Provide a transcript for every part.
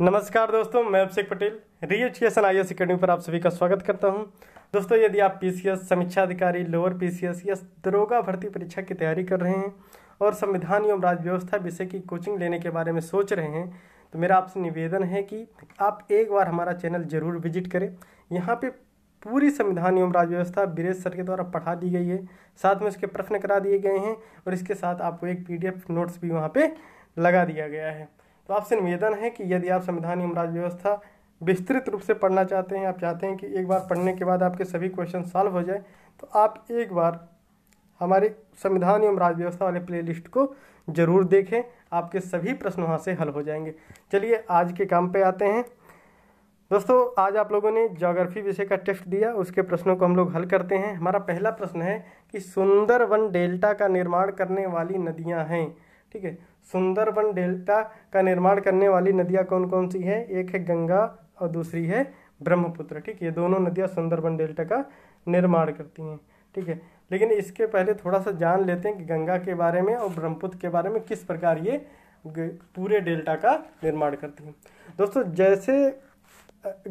नमस्कार दोस्तों मैं अभिषेक पटेल री एजुकेशन आई एस अकेडमी पर आप सभी का स्वागत करता हूं दोस्तों यदि आप पीसीएस समीक्षा अधिकारी लोअर पीसीएस या दरोगा भर्ती परीक्षा की तैयारी कर रहे हैं और संविधान एवं राज्य व्यवस्था विषय की कोचिंग लेने के बारे में सोच रहे हैं तो मेरा आपसे निवेदन है कि आप एक बार हमारा चैनल जरूर विजिट करें यहाँ पर पूरी संविधान एवं राज्य व्यवस्था बीरेश सर के द्वारा पढ़ा दी गई है साथ में उसके प्रश्न करा दिए गए हैं और इसके साथ आपको एक पी नोट्स भी वहाँ पर लगा दिया गया है तो आपसे निवेदन है कि यदि आप संविधान एवं राज्य व्यवस्था विस्तृत रूप से पढ़ना चाहते हैं आप चाहते हैं कि एक बार पढ़ने के बाद आपके सभी क्वेश्चन सॉल्व हो जाए तो आप एक बार हमारे संविधान एवं राज्य व्यवस्था वाले प्ले को जरूर देखें आपके सभी प्रश्न वहाँ से हल हो जाएंगे चलिए आज के काम पे आते हैं दोस्तों आज आप लोगों ने जोग्राफी विषय का टेस्ट दिया उसके प्रश्नों को हम लोग हल करते हैं हमारा पहला प्रश्न है कि सुंदरवन डेल्टा का निर्माण करने वाली नदियाँ हैं ठीक है सुंदरबन डेल्टा का निर्माण करने वाली नदियाँ कौन कौन सी हैं एक है गंगा और दूसरी है ब्रह्मपुत्र ठीक है दोनों नदियाँ सुंदरबन डेल्टा का निर्माण करती हैं ठीक है लेकिन इसके पहले थोड़ा सा जान लेते हैं कि गंगा के बारे में और ब्रह्मपुत्र के बारे में किस प्रकार ये पूरे डेल्टा का निर्माण करती हैं दोस्तों जैसे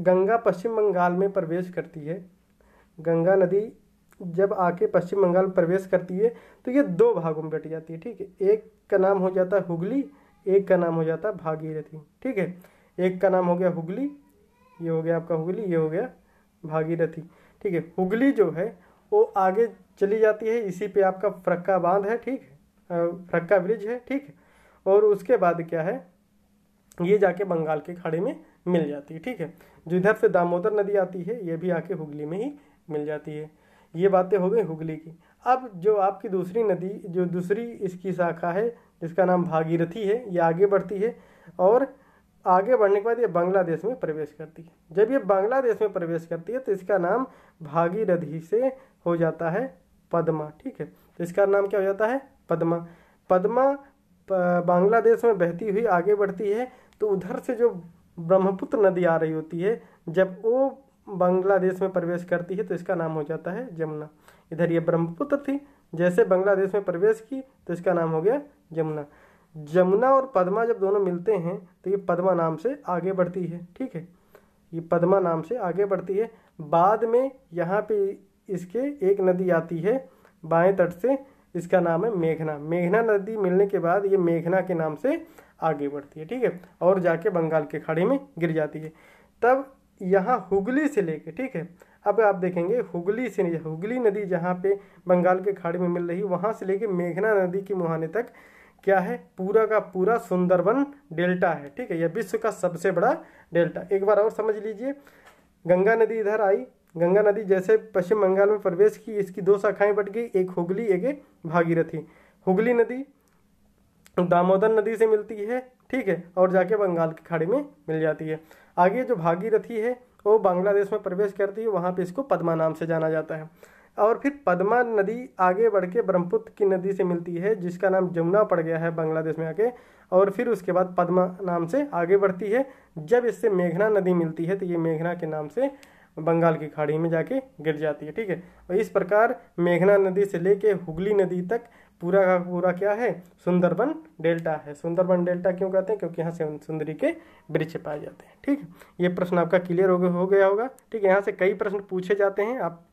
गंगा पश्चिम बंगाल में प्रवेश करती है गंगा नदी जब आके पश्चिम बंगाल प्रवेश करती है तो ये दो भागों में बट जाती है ठीक है एक का नाम हो जाता है हुगली एक का नाम हो जाता है भागीरथी ठीक है एक का नाम हो गया हुगली ये हो गया आपका हुगली ये हो गया भागीरथी ठीक है हुगली जो है वो आगे चली जाती है इसी पे आपका फ्रक्का बांध है ठीक है ब्रिज है ठीक है और उसके बाद क्या है ये जाके बंगाल के खाड़ी में मिल जाती है ठीक है जो इधर से दामोदर नदी आती है ये भी आके हुगली में ही मिल जाती है ये बातें हो गई हुगली की अब जो आपकी दूसरी नदी जो दूसरी इसकी शाखा है जिसका नाम भागीरथी है ये आगे बढ़ती है और आगे बढ़ने के बाद ये बांग्लादेश में प्रवेश करती है जब ये बांग्लादेश में प्रवेश करती है तो इसका नाम भागीरथी से हो जाता है पद्मा ठीक है तो इसका नाम क्या हो जाता है पद्मा पद्मा बांग्लादेश में बहती हुई आगे बढ़ती है तो उधर से जो ब्रह्मपुत्र नदी आ रही होती है जब वो बांग्लादेश में प्रवेश करती है तो इसका नाम हो जाता है जमुना इधर ये ब्रह्मपुत्र थी जैसे बांग्लादेश में प्रवेश की तो इसका नाम हो गया जमुना जमुना और पद्मा जब दोनों मिलते हैं तो ये पद्मा नाम से आगे बढ़ती है ठीक है ये पद्मा नाम से आगे बढ़ती है बाद में यहाँ पे इसके एक नदी आती है बाएं तट से इसका नाम है मेघना मेघना नदी मिलने के बाद ये मेघना के नाम से आगे बढ़ती है ठीक है और जाके बंगाल के खाड़ी में गिर जाती है तब यहाँ हुगली से लेके ठीक है अब आप देखेंगे हुगली से हुगली नदी जहाँ पे बंगाल के खाड़ी में मिल रही वहाँ से लेके मेघना नदी के मुहाने तक क्या है पूरा का पूरा सुंदरवन डेल्टा है ठीक है यह विश्व का सबसे बड़ा डेल्टा एक बार और समझ लीजिए गंगा नदी इधर आई गंगा नदी जैसे पश्चिम बंगाल में प्रवेश की इसकी दो शाखाएं बट गई एक हुगली एक भागीरथी हुगली नदी दामोदर नदी से मिलती है ठीक है और जाके बंगाल की खाड़ी में मिल जाती है आगे जो भागीरथी है वो बांग्लादेश में प्रवेश करती है वहाँ पे इसको पद्मा नाम से जाना जाता है और फिर पद्मा नदी आगे बढ़ के ब्रह्मपुत्र की नदी से मिलती है जिसका नाम जमुना पड़ गया है बांग्लादेश में आके और फिर उसके बाद पद्मा नाम से आगे बढ़ती है जब इससे मेघना नदी मिलती है तो ये मेघना के नाम से बंगाल की खाड़ी में जाके गिर जाती है ठीक है और इस प्रकार मेघना नदी से लेके हुगली नदी तक पूरा का पूरा क्या है सुंदरबन डेल्टा है सुंदरबन डेल्टा क्यों कहते हैं क्योंकि यहाँ से सुंदरी के वृक्ष पाए जाते हैं ठीक ये प्रश्न आपका क्लियर हो, हो गया होगा ठीक है यहाँ से कई प्रश्न पूछे जाते हैं आप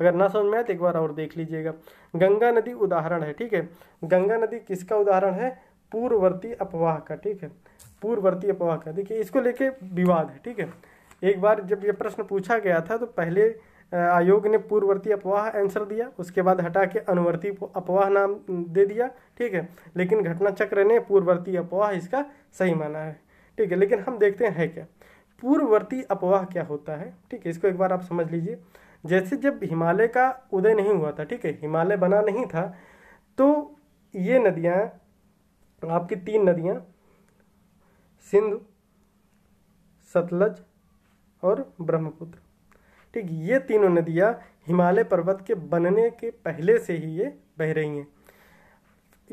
अगर ना समझ में आए तो एक बार और देख लीजिएगा गंगा नदी उदाहरण है ठीक है गंगा नदी किसका उदाहरण है पूर्ववर्ती अपवाह का ठीक है पूर्ववर्ती अपवाह का देखिए इसको लेके विवाद है ठीक है एक बार जब ये प्रश्न पूछा गया था तो पहले आयोग ने पूर्ववर्ती अपवाह आंसर दिया उसके बाद हटा के अनुवर्ती अपवाह नाम दे दिया ठीक है लेकिन घटना चक्र ने पूर्ववर्ती अपवाह इसका सही माना है ठीक है लेकिन हम देखते हैं है क्या पूर्ववर्ती अपवाह क्या होता है ठीक है इसको एक बार आप समझ लीजिए जैसे जब हिमालय का उदय नहीं हुआ था ठीक है हिमालय बना नहीं था तो ये नदियाँ आपकी तीन नदियाँ सिंधु सतलज और ब्रह्मपुत्र ठीक ये तीनों नदियाँ हिमालय पर्वत के बनने के पहले से ही ये बह रही हैं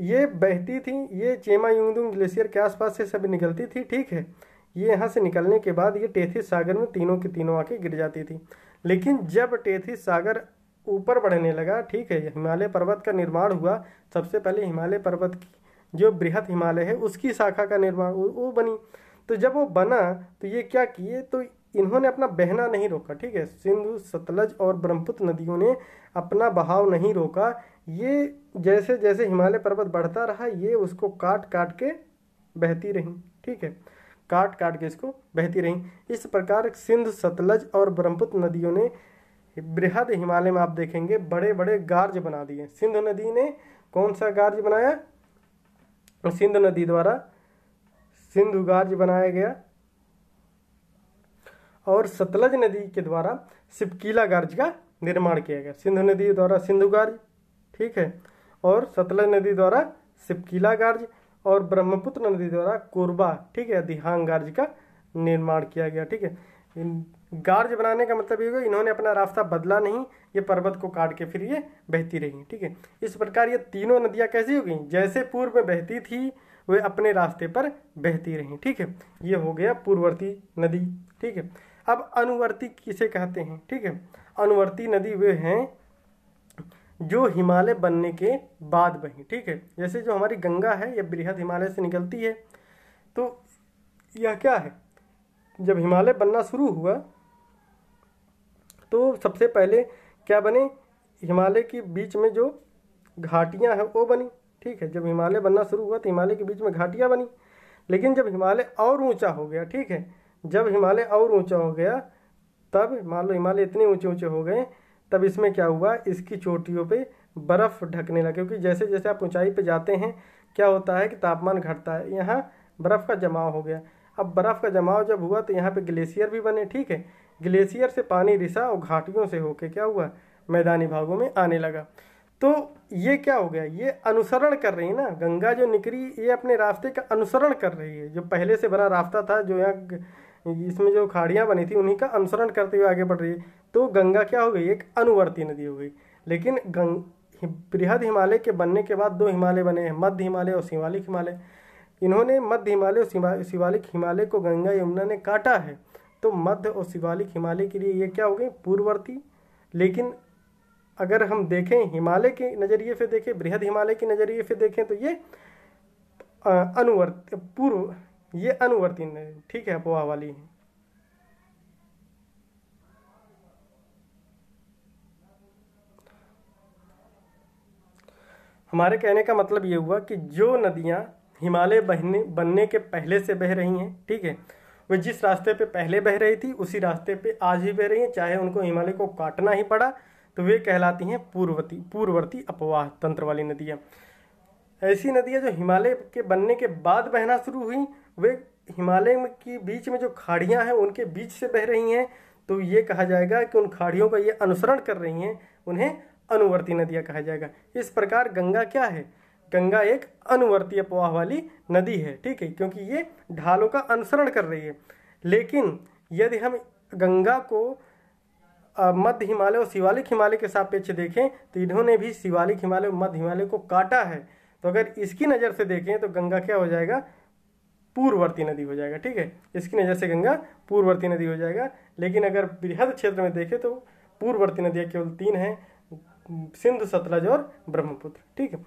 ये बहती थी ये चेमा युंगदुंग ग्लेशियर के आसपास से सभी निकलती थी ठीक है ये यहाँ से निकलने के बाद ये टेथिस सागर में तीनों की तीनों आके गिर जाती थी लेकिन जब टेथिस सागर ऊपर बढ़ने लगा ठीक है हिमालय पर्वत का निर्माण हुआ सबसे पहले हिमालय पर्वत की जो बृहद हिमालय है उसकी शाखा का निर्माण वो बनी तो जब वो बना तो ये क्या किए तो इन्होंने अपना बहना नहीं रोका ठीक है सिंधु सतलज और ब्रह्मपुत्र नदियों ने अपना बहाव नहीं रोका ये जैसे जैसे हिमालय पर्वत बढ़ता रहा ये उसको काट काट के बहती रही ठीक है काट काट के इसको बहती रहीं इस प्रकार सिंधु सतलज और ब्रह्मपुत्र नदियों ने बृहद हिमालय में आप देखेंगे बड़े बड़े गार्ज बना दिए सिंधु नदी ने कौन सा गार्ज बनाया सिंधु नदी द्वारा सिंधु गार्ज बनाया गया और सतलज नदी के द्वारा सिपकीला गार्ज का निर्माण किया गया सिंधु नदी द्वारा सिंधु गार्ज ठीक है और सतलज नदी द्वारा सिपकीला गार्ज और ब्रह्मपुत्र नदी द्वारा कोरबा ठीक है दिहांग गार्ज का निर्माण किया गया ठीक है गार्ज बनाने का मतलब ये होगा इन्होंने अपना रास्ता बदला नहीं ये पर्वत को काट के फिर ये बहती रही ठीक है इस प्रकार ये तीनों नदियाँ कैसी हो गई जैसे पूर्व में बहती थी वे अपने रास्ते पर बहती रहीं ठीक है ये हो गया पूर्ववर्ती नदी ठीक है अब अनुवर्ती किसे कहते हैं ठीक है अनुवर्ती नदी वे हैं जो हिमालय बनने के बाद बही ठीक है जैसे जो हमारी गंगा है यह बृहद हिमालय से निकलती है तो यह क्या है जब हिमालय बनना शुरू हुआ तो सबसे पहले क्या बने हिमालय के बीच में जो घाटियां हैं वो बनी ठीक है जब हिमालय बनना शुरू हुआ तो हिमालय के बीच में घाटियां बनी लेकिन जब हिमालय और ऊंचा हो गया ठीक है जब हिमालय और ऊंचा हो गया तब मान लो हिमालय इतने ऊंचे ऊंचे हो गए तब इसमें क्या हुआ इसकी चोटियों पे बर्फ़ ढकने लगा क्योंकि जैसे जैसे आप ऊंचाई पे जाते हैं क्या होता है कि तापमान घटता है यहाँ बर्फ़ का जमाव हो गया अब बर्फ़ का जमाव जब हुआ तो यहाँ पर ग्लेशियर भी बने ठीक है ग्लेशियर से पानी रिसा और घाटियों से होके क्या हुआ मैदानी भागों में आने लगा तो ये क्या हो गया ये अनुसरण कर रही है ना गंगा जो निकली ये अपने रास्ते का अनुसरण कर रही है जो पहले से बना रास्ता था जो यहाँ इसमें जो खाड़ियाँ बनी थी उन्हीं का अनुसरण करते हुए आगे बढ़ रही है तो गंगा क्या हो गई एक अनुवर्ती नदी हो गई लेकिन गंग बृहद हिमालय के बनने के बाद दो हिमालय बने हैं मध्य हिमालय और शिवालिक हिमालय इन्होंने मध्य हिमालय और शिवालिक हिमालय को गंगा यमुना ने काटा है तो मध्य और शिवालिक हिमालय के लिए ये क्या हो गई पूर्ववर्ती लेकिन अगर हम देखें हिमालय के नज़रिए से देखें बृहद हिमालय के नज़रिए से देखें तो ये अनुवर्त पूर्व ये अनुवर्ती नदी ठीक है अपवाह वाली है हमारे कहने का मतलब ये हुआ कि जो नदियाँ हिमालय बहने बनने के पहले से बह रही हैं ठीक है वे जिस रास्ते पे पहले बह रही थी उसी रास्ते पे आज भी बह रही हैं चाहे उनको हिमालय को काटना ही पड़ा तो वे कहलाती हैं पूर्वती पूर्ववर्ती अपवाह तंत्र वाली नदियाँ ऐसी नदियाँ जो हिमालय के बनने के बाद बहना शुरू हुई वे हिमालय की बीच में जो खाड़ियाँ हैं उनके बीच से बह रही हैं तो ये कहा जाएगा कि उन खाड़ियों का ये अनुसरण कर रही हैं उन्हें अनुवर्ती नदियाँ कहा जाएगा इस प्रकार गंगा क्या है गंगा एक अनुवर्ती अपवाह वाली नदी है ठीक है क्योंकि ये ढालों का अनुसरण कर रही है लेकिन यदि हम गंगा को मध्य हिमालय और शिवालिक हिमालय के सापेक्ष देखें तो इन्होंने भी शिवालिक हिमालय और मध्य हिमालय को काटा है तो अगर इसकी नज़र से देखें तो गंगा क्या हो जाएगा पूर्ववर्ती नदी हो जाएगा ठीक है इसकी नज़र से गंगा पूर्ववर्ती नदी हो जाएगा लेकिन अगर बृहद क्षेत्र में देखें तो पूर्ववर्ती नदियाँ केवल तीन हैं सिंधु सतलज और ब्रह्मपुत्र ठीक है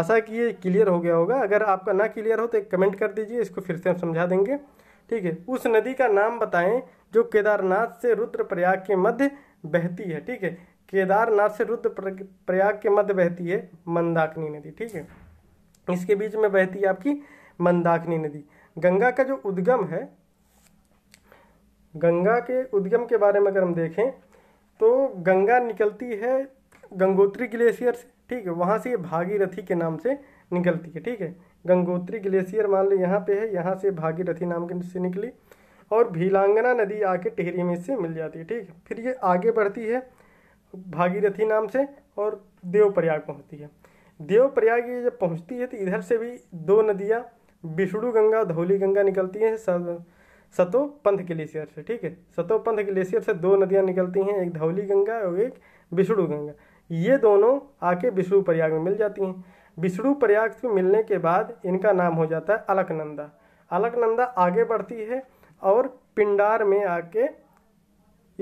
आशा कि ये क्लियर हो गया होगा अगर आपका ना क्लियर हो तो एक कमेंट कर दीजिए इसको फिर से हम समझा देंगे ठीक है उस नदी का नाम बताएं जो केदारनाथ से रुद्रप्रयाग के मध्य बहती है ठीक है केदारनाथ से रुद्र प्रयाग के मध्य बहती है मंदाकिनी नदी ठीक है इसके बीच में बहती है आपकी मंदाकिनी नदी गंगा का जो उद्गम है गंगा के उद्गम के बारे में अगर हम देखें तो गंगा निकलती है गंगोत्री ग्लेशियर से ठीक है वहाँ से ये भागीरथी के नाम से निकलती है ठीक है गंगोत्री ग्लेशियर मान लो यहाँ पे है यहाँ से भागीरथी नाम के से निकली और भीलांगना नदी आके टेहरी में इससे मिल जाती है ठीक है फिर ये आगे बढ़ती है भागीरथी नाम से और देवप्रयाग पहुँचती है देवप्रयाग ये जब पहुँचती है तो इधर से भी दो नदियाँ विष्णु गंगा धौली गंगा निकलती हैं सतो पंथ ग्लेशियर से ठीक है सतो पंथ ग्लेशियर से दो नदियाँ निकलती हैं एक धौली गंगा और एक विष्णु गंगा ये दोनों आके विष्णु प्रयाग में मिल जाती हैं विष्णु प्रयाग से मिलने के बाद इनका नाम हो जाता है अलकनंदा अलकनंदा आगे बढ़ती है और पिंडार में आके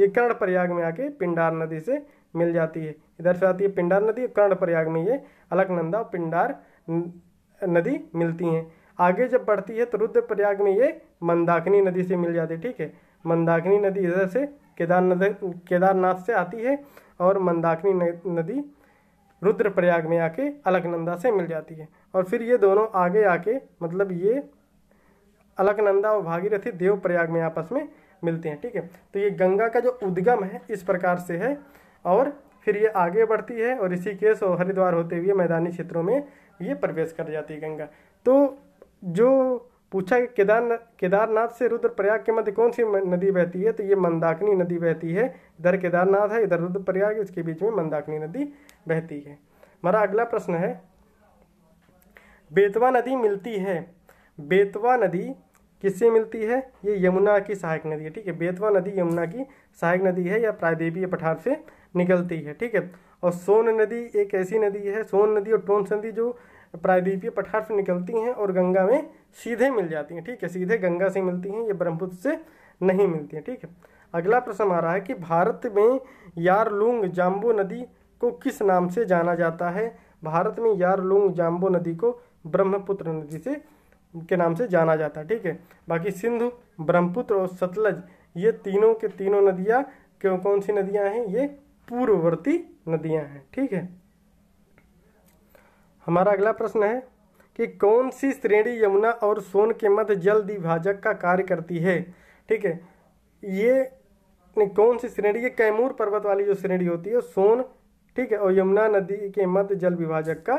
ये कर्ण प्रयाग में आके पिंडार नदी से मिल जाती है इधर से आती है पिंडार नदी कर्ण प्रयाग में ये अलकनंदा और पिंडार नदी मिलती हैं आगे जब बढ़ती है तो रुद्रप्रयाग में ये मंदाकिनी नदी से मिल जाती है ठीक है मंदाकिनी नदी इधर से केदारनाथ केदारनाथ से आती है और मंदाकिनी नदी रुद्रप्रयाग में आके अलकनंदा से मिल जाती है और फिर ये दोनों आगे आके मतलब ये अलकनंदा और भागीरथी देवप्रयाग में आपस में मिलते हैं ठीक है तो ये गंगा का जो उद्गम है इस प्रकार से है और फिर ये आगे बढ़ती है और इसी केस और हरिद्वार होते हुए मैदानी क्षेत्रों में ये प्रवेश कर जाती है गंगा तो जो पूछा कि केदार केदारनाथ से रुद्रप्रयाग के मध्य कौन सी नदी बहती है तो ये मंदाकिनी नदी बहती है इधर केदारनाथ है इधर रुद्रप्रयाग इसके बीच में मंदाकिनी नदी बहती है हमारा अगला प्रश्न है बेतवा नदी मिलती है बेतवा नदी किससे मिलती है ये यमुना की सहायक नदी है ठीक है बेतवा नदी यमुना की सहायक नदी है या प्रायदेवीय पठार से निकलती है ठीक है और सोन नदी एक ऐसी नदी है सोन नदी और टोंस नदी जो प्रायद्वीपीय पठार से निकलती हैं और गंगा में सीधे मिल जाती हैं ठीक है सीधे गंगा से मिलती हैं ये ब्रह्मपुत्र से नहीं मिलती हैं ठीक है अगला प्रश्न आ रहा है कि भारत में यारलुंग जाम्बो नदी को किस नाम से जाना जाता है भारत में यारलुंग जाम्बो नदी को ब्रह्मपुत्र नदी से के नाम से जाना जाता है ठीक है बाकी सिंधु ब्रह्मपुत्र और सतलज ये तीनों के तीनों नदियाँ क्यों कौन सी नदियाँ हैं ये पूर्ववर्ती नदियाँ हैं ठीक है हमारा अगला प्रश्न है कि कौन सी श्रेणी यमुना और सोन के मध्य जल द्विभाजक का कार्य करती है ठीक है ये कौन सी श्रेणी ये कैमूर पर्वत वाली जो श्रेणी होती है सोन ठीक है और यमुना नदी के मध्य जल विभाजक का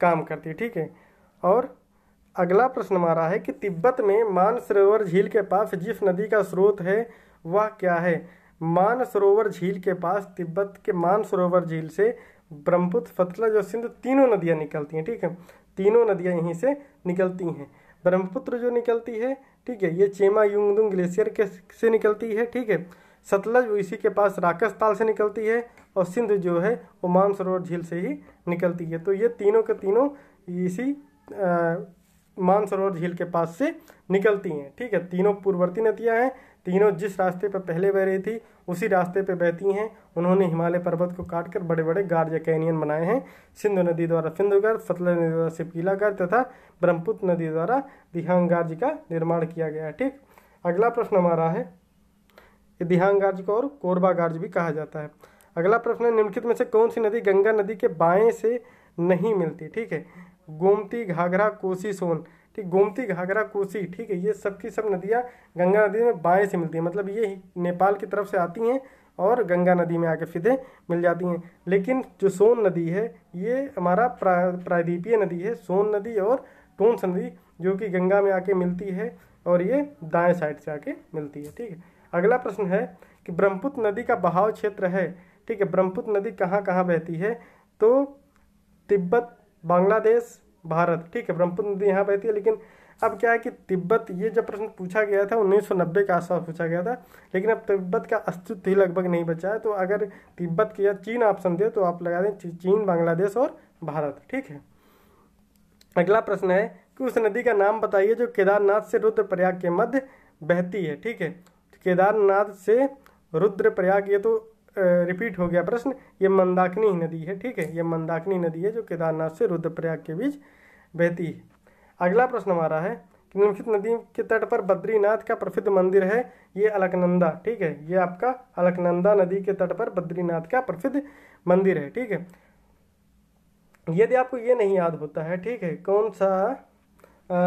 काम करती है ठीक है और अगला प्रश्न हमारा है कि तिब्बत में मानसरोवर झील के पास जिस नदी का स्रोत है वह क्या है मानसरोवर झील के पास तिब्बत के मानसरोवर झील से ब्रह्मपुत्र फतला और सिंध तीनों नदियाँ निकलती हैं ठीक है तीनों नदियाँ यहीं से निकलती हैं ब्रह्मपुत्र जो निकलती है ठीक है ये चेमा युंगदुंग ग्लेशियर के से निकलती है ठीक है सतलज वो इसी के पास राकस ताल से निकलती है और सिंध जो है वो मानसरोवर झील से ही निकलती है तो ये तीनों के तीनों इसी मानसरोवर झील के पास से निकलती हैं ठीक है तीनों पूर्ववर्ती नदियाँ हैं तीनों जिस रास्ते पर पहले बह रही थी उसी रास्ते पर बहती हैं उन्होंने हिमालय पर्वत को काटकर बड़े बड़े गार्ज या कैनियन बनाए हैं सिंधु नदी द्वारा सिंधु सतलज नदी द्वारा सिपीला तथा ब्रह्मपुत्र नदी द्वारा दिहांग गार्ज का निर्माण किया गया है ठीक अगला प्रश्न हमारा है दिहांग गार्ज को और कोरबा गार्ज भी कहा जाता है अगला प्रश्न है निम्नलिखित में से कौन सी नदी गंगा नदी के बाएं से नहीं मिलती ठीक है गोमती घाघरा कोसी सोन ठीक गोमती घाघरा कोसी ठीक है ये सब की सब नदियाँ गंगा नदी में बाएँ से मिलती हैं मतलब ये नेपाल की तरफ से आती हैं और गंगा नदी में आके सीधे मिल जाती हैं लेकिन जो सोन नदी है ये हमारा प्रा प्रायद्वीपीय नदी है सोन नदी और टोंस नदी जो कि गंगा में आके मिलती है और ये दाएं साइड से आके मिलती है ठीक है अगला प्रश्न है कि ब्रह्मपुत्र नदी का बहाव क्षेत्र है ठीक है ब्रह्मपुत्र नदी कहाँ कहाँ बहती है तो तिब्बत बांग्लादेश भारत ठीक है ब्रह्मपुत्र नदी यहाँ बहती है लेकिन अब क्या है कि तिब्बत ये जब प्रश्न पूछा गया था 1990 के आसपास पूछा गया था लेकिन अब तिब्बत का अस्तित्व ही लगभग नहीं बचा है तो अगर तिब्बत के या चीन ऑप्शन दे तो आप लगा दें चीन बांग्लादेश और भारत ठीक है अगला प्रश्न है कि उस नदी का नाम बताइए जो केदारनाथ से रुद्रप्रयाग के मध्य बहती है ठीक है केदारनाथ से रुद्रप्रयाग ये तो रिपीट हो गया प्रश्न ये मंदाकिनी नदी है ठीक है ये मंदाकिनी नदी है जो केदारनाथ से रुद्रप्रयाग के बीच बहती है अगला प्रश्न हमारा है कि निम्नलिखित नदी के तट पर बद्रीनाथ का प्रसिद्ध मंदिर है ये अलकनंदा ठीक है ये आपका अलकनंदा नदी के तट पर बद्रीनाथ का प्रसिद्ध मंदिर है ठीक है यदि आपको ये नहीं याद होता है ठीक है कौन सा आ,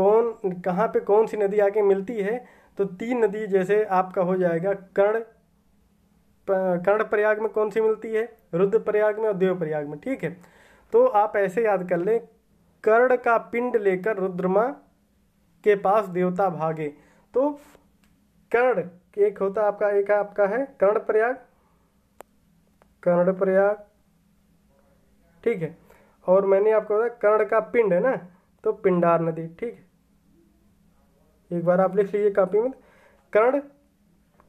कौन कहाँ पे कौन सी नदी आके मिलती है तो तीन नदी जैसे आपका हो जाएगा कर्ण कर्ण प्रयाग में कौन सी मिलती है रुद्र प्रयाग में और देव प्रयाग में ठीक है तो आप ऐसे याद कर लें कर्ण का पिंड लेकर रुद्रमा के पास देवता भागे तो कर्ण एक होता आपका एक आपका है कर्ण प्रयाग कर्ण प्रयाग ठीक है और मैंने आपको बताया कर्ण का पिंड है ना तो पिंडार नदी ठीक है एक बार आप लिख लीजिए कॉपी में कर्ण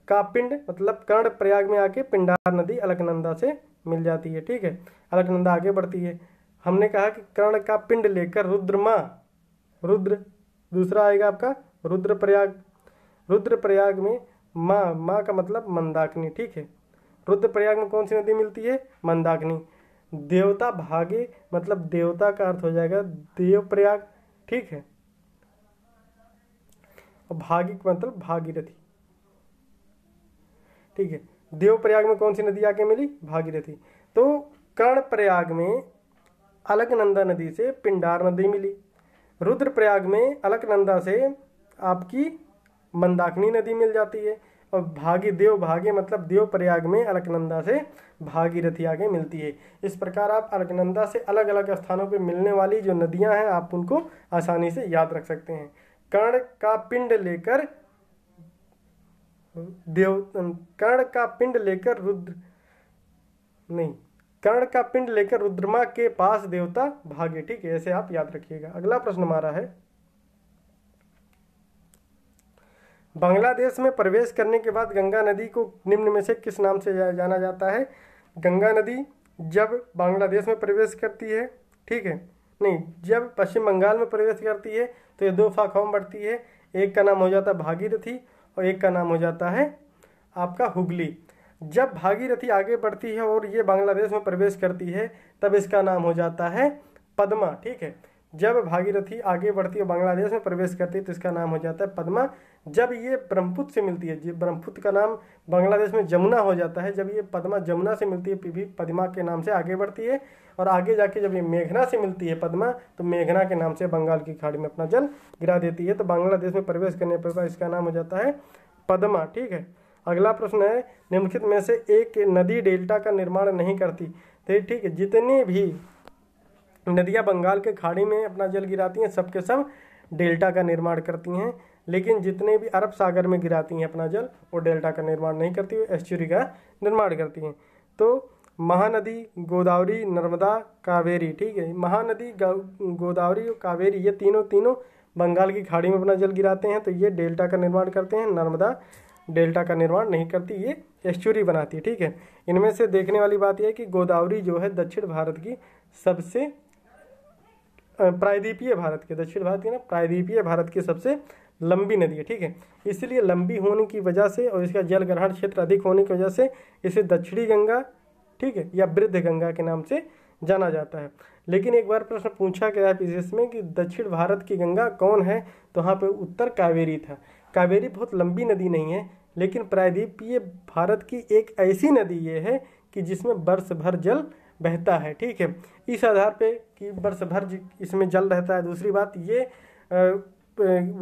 का पिंड मतलब कर्ण प्रयाग में आके पिंडार नदी अलकनंदा से मिल जाती है ठीक है अलकनंदा आगे बढ़ती है हमने कहा कि कर्ण का पिंड लेकर रुद्रमा रुद्र दूसरा आएगा आपका रुद्रप्रयाग रुद्रप्रयाग में माँ माँ का मतलब मंदाकिनी ठीक है रुद्रप्रयाग में कौन सी नदी मिलती है मंदाकिनी देवता भागे मतलब देवता का अर्थ हो जाएगा देव प्रयाग ठीक है भागी मतलब भागीरथी ठीक है देवप्रयाग में कौन सी नदी आके मिली भागीरथी तो कर्ण प्रयाग में अलकनंदा नदी से पिंडार नदी मिली रुद्रप्रयाग में अलकनंदा से आपकी मंदाकिनी नदी मिल जाती है और भागी देव भागे मतलब देव प्रयाग में अलकनंदा से भागीरथी आगे मिलती है इस प्रकार आप अलकनंदा से अलग अलग स्थानों पर मिलने वाली जो नदियां हैं आप उनको आसानी से याद रख सकते हैं कर्ण का पिंड लेकर देव कर्ण का पिंड लेकर रुद्र नहीं कर्ण का पिंड लेकर रुद्रमा के पास देवता भागे ठीक है ऐसे आप याद रखिएगा अगला प्रश्न हमारा है बांग्लादेश में प्रवेश करने के बाद गंगा नदी को निम्न में से किस नाम से जाना जाता है गंगा नदी जब बांग्लादेश में प्रवेश करती है ठीक है नहीं जब पश्चिम बंगाल में प्रवेश करती है तो ये दो शाखाओं में बढ़ती है एक का नाम हो जाता है भागीरथी और एक का नाम हो जाता है आपका हुगली जब भागीरथी आगे बढ़ती है और ये बांग्लादेश में प्रवेश करती है तब इसका नाम हो जाता है पद्मा ठीक है जब भागीरथी आगे बढ़ती है बांग्लादेश में प्रवेश करती है तो इसका नाम हो जाता है पद्मा जब ये ब्रह्मपुत्र से मिलती है जी ब्रह्मपुत्र का नाम बांग्लादेश में जमुना हो जाता है जब ये पद्मा जमुना से मिलती है भी पद्मा के नाम से आगे बढ़ती है और आगे जाके जब ये मेघना से मिलती है पद्मा तो मेघना के नाम से बंगाल की खाड़ी में अपना जल गिरा देती है तो बांग्लादेश में प्रवेश करने पर इसका नाम हो जाता है पद्मा ठीक है अगला प्रश्न है निम्नलिखित में से एक नदी डेल्टा का निर्माण नहीं करती तो ठीक है जितनी भी नदियाँ बंगाल के खाड़ी में अपना जल गिराती हैं सबके सब डेल्टा का निर्माण करती हैं लेकिन जितने भी अरब सागर में गिराती हैं अपना जल वो डेल्टा का निर्माण नहीं करती एस्चुरी का निर्माण करती हैं तो महानदी गोदावरी नर्मदा कावेरी ठीक है महानदी गोदावरी और कावेरी ये तीनों तीनों बंगाल की खाड़ी में अपना जल गिराते हैं तो ये डेल्टा का निर्माण करते हैं नर्मदा डेल्टा का निर्माण नहीं करती ये एस्चुरी बनाती है ठीक है इनमें से देखने वाली बात यह है कि गोदावरी जो है दक्षिण भारत की सबसे प्रायद्वीपीय भारत के दक्षिण भारत की ना प्रायद्वीपीय भारत की सबसे लंबी नदी है ठीक है इसलिए लंबी होने की वजह से और इसका जल ग्रहण क्षेत्र अधिक होने की वजह से इसे दक्षिणी गंगा ठीक है या वृद्ध गंगा के नाम से जाना जाता है लेकिन एक बार प्रश्न पूछा गया पीसीएस में कि दक्षिण भारत की गंगा कौन है तो वहाँ पे उत्तर कावेरी था कावेरी बहुत लंबी नदी नहीं है लेकिन प्रायद्वीप ये भारत की एक ऐसी नदी ये है कि जिसमें वर्ष भर जल बहता है ठीक है इस आधार पे कि वर्ष भर इसमें जल रहता है दूसरी बात ये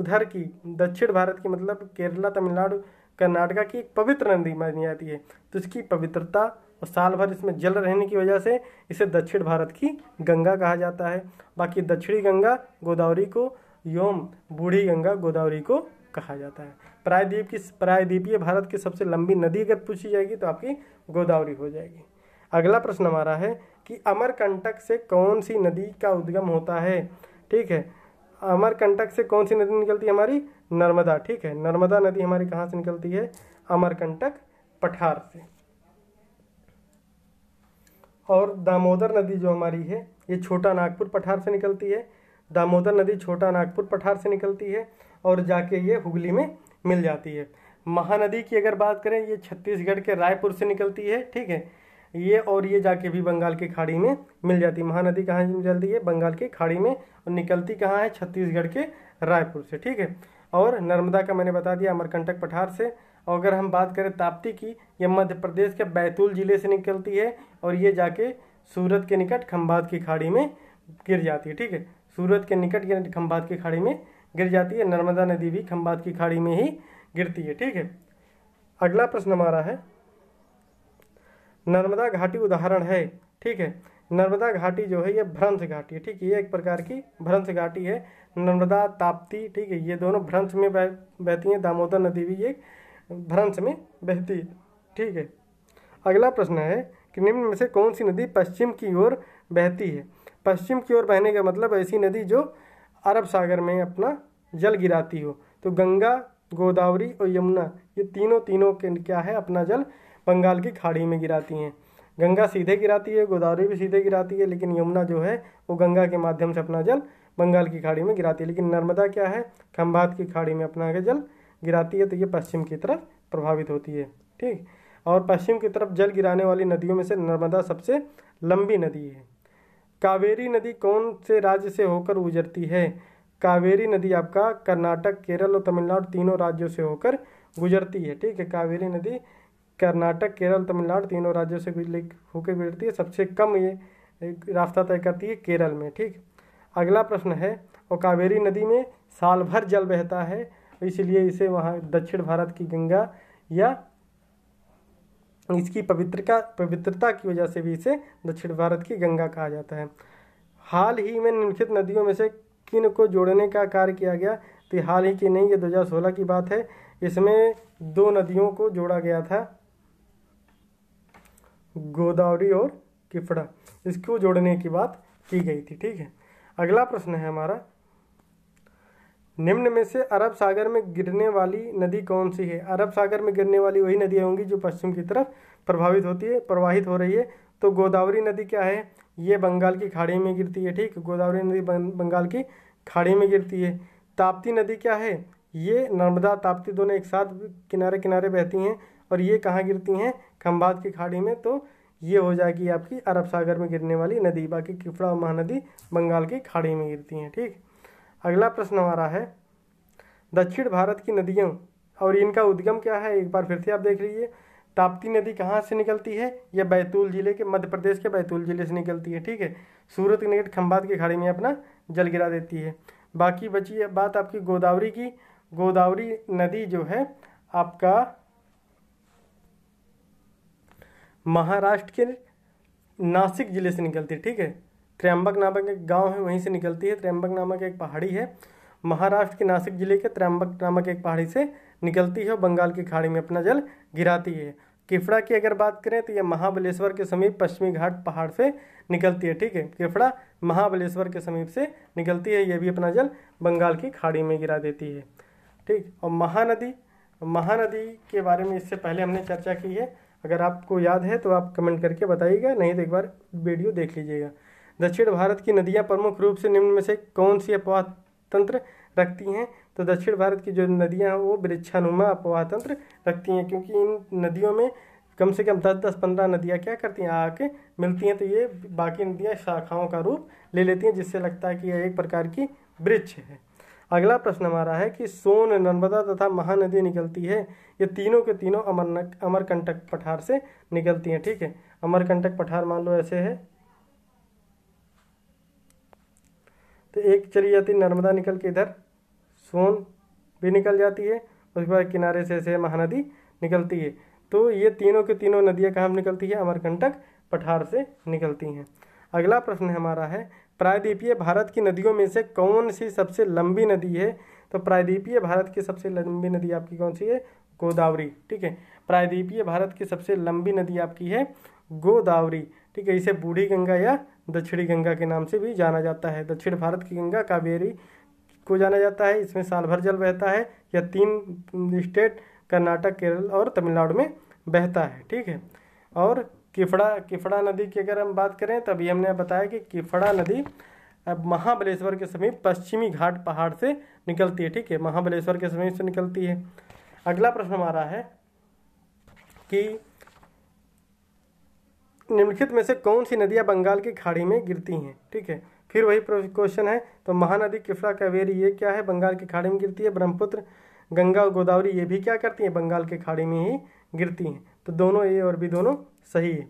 उधर की दक्षिण भारत की मतलब केरला तमिलनाडु कर्नाटका की एक पवित्र नदी मानी जाती है तो इसकी पवित्रता और साल भर इसमें जल रहने की वजह से इसे दक्षिण भारत की गंगा कहा जाता है बाकी दक्षिणी गंगा गोदावरी को योम बूढ़ी गंगा गोदावरी को कहा जाता है प्रायद्वीप की प्रायद्वीपीय भारत की सबसे लंबी नदी अगर पूछी जाएगी तो आपकी गोदावरी हो जाएगी अगला प्रश्न हमारा है कि अमरकंटक से कौन सी नदी का उद्गम होता है ठीक है अमरकंटक से कौन सी नदी निकलती है हमारी नर्मदा ठीक है नर्मदा नदी हमारी कहाँ से निकलती है अमरकंटक पठार से और दामोदर नदी जो हमारी है ये छोटा नागपुर पठार से निकलती है दामोदर नदी छोटा नागपुर पठार से निकलती है और जाके ये हुगली में मिल जाती है महानदी की अगर बात करें ये छत्तीसगढ़ के रायपुर से निकलती है ठीक है ये और ये जाके भी बंगाल की खाड़ी में मिल जाती है महानदी कहाँ से निकलती है बंगाल की खाड़ी में और निकलती कहाँ है छत्तीसगढ़ के रायपुर से ठीक है और नर्मदा का मैंने बता दिया अमरकंटक पठार से और अगर हम बात करें ताप्ती की यह मध्य प्रदेश के बैतूल ज़िले से निकलती है और ये जाके सूरत के निकट खम्भात की खाड़ी में गिर जाती है ठीक है सूरत के निकट खम्भात की खाड़ी में गिर जाती है नर्मदा नदी भी खम्भात की खाड़ी में ही गिरती है ठीक है अगला प्रश्न हमारा है नर्मदा घाटी उदाहरण है ठीक है नर्मदा घाटी जो है ये भ्रंश घाटी है ठीक है ये एक प्रकार की भ्रंश घाटी है नर्मदा ताप्ती ठीक है ये दोनों भ्रंश में बह, बहती हैं दामोदर नदी भी एक भ्रंश में बहती है ठीक है अगला प्रश्न है कि निम्न में से कौन सी नदी पश्चिम की ओर बहती है पश्चिम की ओर बहने का मतलब ऐसी नदी जो अरब सागर में अपना जल गिराती हो तो गंगा गोदावरी और यमुना ये तीनों तीनों के क्या है अपना जल बंगाल की खाड़ी में गिराती हैं गंगा सीधे गिराती है गोदावरी भी सीधे गिराती है लेकिन यमुना जो है वो गंगा के माध्यम से अपना जल बंगाल की खाड़ी में गिराती है लेकिन नर्मदा क्या है खम्भात की खाड़ी में अपना जल गिराती है तो ये पश्चिम की तरफ प्रभावित होती है ठीक और पश्चिम की तरफ जल गिराने वाली नदियों में से नर्मदा सबसे लंबी नदी है कावेरी नदी कौन से राज्य से होकर गुजरती है कावेरी नदी आपका कर्नाटक केरल और तमिलनाडु तीनों राज्यों से होकर गुजरती है ठीक है कावेरी नदी कर्नाटक केरल तमिलनाडु तीनों राज्यों से होकर गुजरती है सबसे कम ये रास्ता तय करती है केरल में ठीक अगला प्रश्न है और कावेरी नदी में साल भर जल बहता है तो इसलिए इसे वहाँ दक्षिण भारत की गंगा या इसकी पवित्रता पवित्रता की वजह से भी इसे दक्षिण भारत की गंगा कहा जाता है हाल ही में निम्नलिखित नदियों में से किन को जोड़ने का कार्य किया गया तो हाल ही की नहीं ये 2016 की बात है इसमें दो नदियों को जोड़ा गया था गोदावरी और किफड़ा इसको जोड़ने की बात की गई थी ठीक है अगला प्रश्न है हमारा निम्न में से अरब सागर में गिरने वाली नदी कौन सी है अरब सागर में गिरने वाली वही नदियाँ होंगी जो पश्चिम की तरफ प्रभावित होती है प्रवाहित हो रही है तो गोदावरी नदी क्या है ये बंगाल की खाड़ी में गिरती है ठीक गोदावरी नदी बंगाल की खाड़ी में गिरती है ताप्ती नदी क्या है ये नर्मदा ताप्ती दोनों एक साथ किनारे किनारे बहती हैं और ये कहाँ गिरती हैं खम्बात की खाड़ी में तो ये हो जाएगी आपकी अरब सागर में गिरने वाली नदी बाकी किफड़ा महानदी बंगाल की खाड़ी में गिरती हैं ठीक अगला प्रश्न हमारा है दक्षिण भारत की नदियों और इनका उद्गम क्या है एक बार फिर से आप देख लीजिए ताप्ती नदी कहाँ से निकलती है यह बैतूल जिले के मध्य प्रदेश के बैतूल जिले से निकलती है ठीक है सूरत के निकट खम्बात की खाड़ी में अपना जल गिरा देती है बाकी बची बात आपकी गोदावरी की गोदावरी नदी जो है आपका महाराष्ट्र के नासिक जिले से निकलती है ठीक है त्र्यंबक नामक एक गांव है वहीं से निकलती है त्र्यंबक नामक एक पहाड़ी है महाराष्ट्र के नासिक जिले के त्र्यंबक नामक एक पहाड़ी से निकलती है और बंगाल की खाड़ी में अपना जल गिराती है किफड़ा की अगर बात करें तो यह महाबलेश्वर के समीप पश्चिमी घाट पहाड़ से निकलती है ठीक है किफड़ा महाबलेश्वर के समीप से निकलती है यह भी अपना जल बंगाल की खाड़ी में गिरा देती है ठीक और महानदी महानदी के बारे में इससे पहले हमने चर्चा की है अगर आपको याद है तो आप कमेंट करके बताइएगा नहीं तो एक बार वीडियो देख लीजिएगा दक्षिण भारत की नदियाँ प्रमुख रूप से निम्न में से कौन सी अपवाह तंत्र रखती हैं तो दक्षिण भारत की जो नदियाँ हैं वो वृक्षानुमा अपवाह तंत्र रखती हैं क्योंकि इन नदियों में कम से कम दस दस पंद्रह नदियाँ क्या करती हैं आके मिलती हैं तो ये बाकी नदियाँ शाखाओं का रूप ले लेती हैं जिससे लगता है कि यह एक प्रकार की वृक्ष है अगला प्रश्न हमारा है कि सोन नर्मदा तथा महानदी निकलती है ये तीनों के तीनों अमर अमरकंटक पठार से निकलती हैं ठीक है अमरकंटक पठार मान लो ऐसे है तो एक चली जाती नर्मदा निकल के इधर सोन भी निकल जाती है उसके बाद किनारे से ऐसे महानदी निकलती है तो ये तीनों के तीनों नदियाँ कहाँ निकलती है अमरकंटक पठार से निकलती हैं अगला प्रश्न हमारा है प्रायद्वीपीय भारत की नदियों में से कौन सी सबसे लंबी नदी है तो प्रायद्वीपीय भारत की सबसे लंबी नदी आपकी कौन सी है गोदावरी ठीक है प्रायद्वीपीय भारत की सबसे लंबी नदी आपकी है गोदावरी ठीक है इसे बूढ़ी गंगा या दक्षिणी गंगा के नाम से भी जाना जाता है दक्षिण भारत की गंगा कावेरी को जाना जाता है इसमें साल भर जल बहता है यह तीन स्टेट कर्नाटक केरल और तमिलनाडु में बहता है ठीक है और किफड़ा किफड़ा नदी की अगर हम बात करें तो अभी हमने बताया कि किफड़ा नदी अब महाबलेश्वर के समीप पश्चिमी घाट पहाड़ से निकलती है ठीक है महाबलेश्वर के समीप से निकलती है अगला प्रश्न हमारा है कि निम्नलिखित में से कौन सी नदियाँ बंगाल की खाड़ी में गिरती हैं ठीक है फिर वही क्वेश्चन है तो महानदी किफरा कावेरी ये क्या है बंगाल की खाड़ी में गिरती है ब्रह्मपुत्र गंगा और गोदावरी ये भी क्या करती हैं बंगाल की खाड़ी में ही गिरती हैं तो दोनों ए और बी दोनों सही है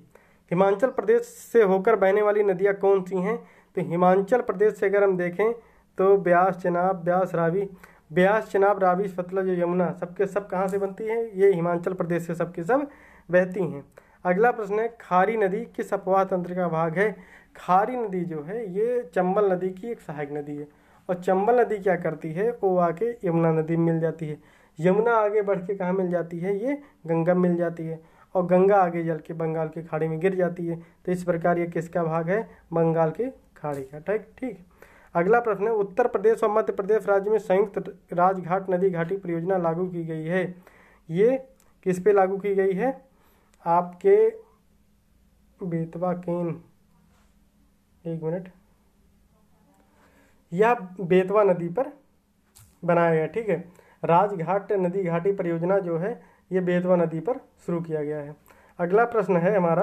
हिमाचल प्रदेश से होकर बहने वाली नदियाँ कौन सी हैं तो हिमाचल प्रदेश से अगर हम देखें तो ब्यास चनाब ब्यास रावी ब्यास चनाब रावी सतलज यमुना सबके सब, सब कहाँ से बनती हैं ये हिमाचल प्रदेश से सबके सब बहती हैं अगला प्रश्न है खारी नदी किस अपवाह तंत्र का भाग है खारी नदी जो है ये चंबल नदी की एक सहायक नदी है और चंबल नदी क्या करती है वो आके यमुना नदी में मिल जाती है यमुना आगे बढ़ के कहाँ मिल जाती है ये गंगा मिल जाती है और गंगा आगे जल के बंगाल की खाड़ी में गिर जाती है तो इस प्रकार ये किसका भाग है बंगाल की खाड़ी का ठीक ठीक अगला प्रश्न है उत्तर प्रदेश और मध्य प्रदेश राज्य में संयुक्त राजघाट नदी घाटी परियोजना लागू की गई है ये किस पे लागू की गई है आपके बेतवा केन एक मिनट यह बेतवा नदी पर बनाया गया ठीक है राजघाट नदी घाटी परियोजना जो है ये बेतवा नदी पर शुरू किया गया है अगला प्रश्न है हमारा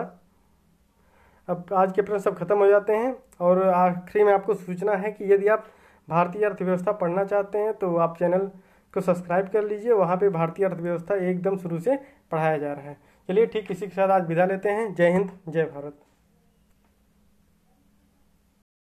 अब आज के प्रश्न सब खत्म हो जाते हैं और आखिरी में आपको सूचना है कि यदि आप भारतीय अर्थव्यवस्था पढ़ना चाहते हैं तो आप चैनल को सब्सक्राइब कर लीजिए वहाँ पे भारतीय अर्थव्यवस्था एकदम शुरू से पढ़ाया जा रहा है चलिए ठीक इसी के साथ आज विदा लेते हैं जय हिंद जय भारत